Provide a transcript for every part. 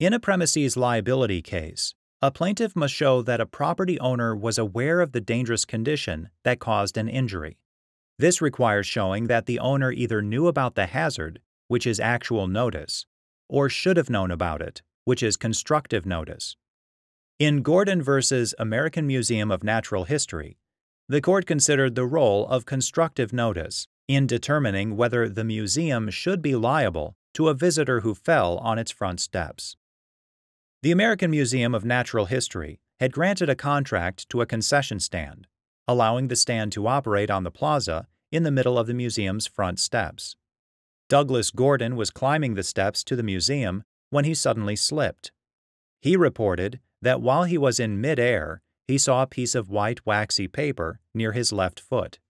In a premises liability case, a plaintiff must show that a property owner was aware of the dangerous condition that caused an injury. This requires showing that the owner either knew about the hazard, which is actual notice, or should have known about it, which is constructive notice. In Gordon v. American Museum of Natural History, the court considered the role of constructive notice in determining whether the museum should be liable to a visitor who fell on its front steps. The American Museum of Natural History had granted a contract to a concession stand, allowing the stand to operate on the plaza in the middle of the museum's front steps. Douglas Gordon was climbing the steps to the museum when he suddenly slipped. He reported that while he was in midair, he saw a piece of white waxy paper near his left foot.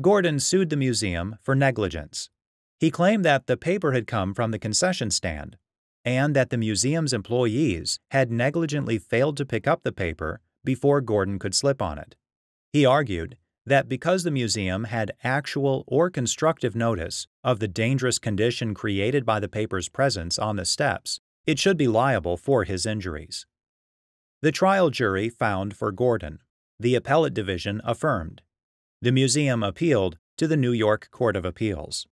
Gordon sued the museum for negligence. He claimed that the paper had come from the concession stand, and that the museum's employees had negligently failed to pick up the paper before Gordon could slip on it. He argued that because the museum had actual or constructive notice of the dangerous condition created by the paper's presence on the steps, it should be liable for his injuries. The trial jury found for Gordon. The appellate division affirmed. The museum appealed to the New York Court of Appeals.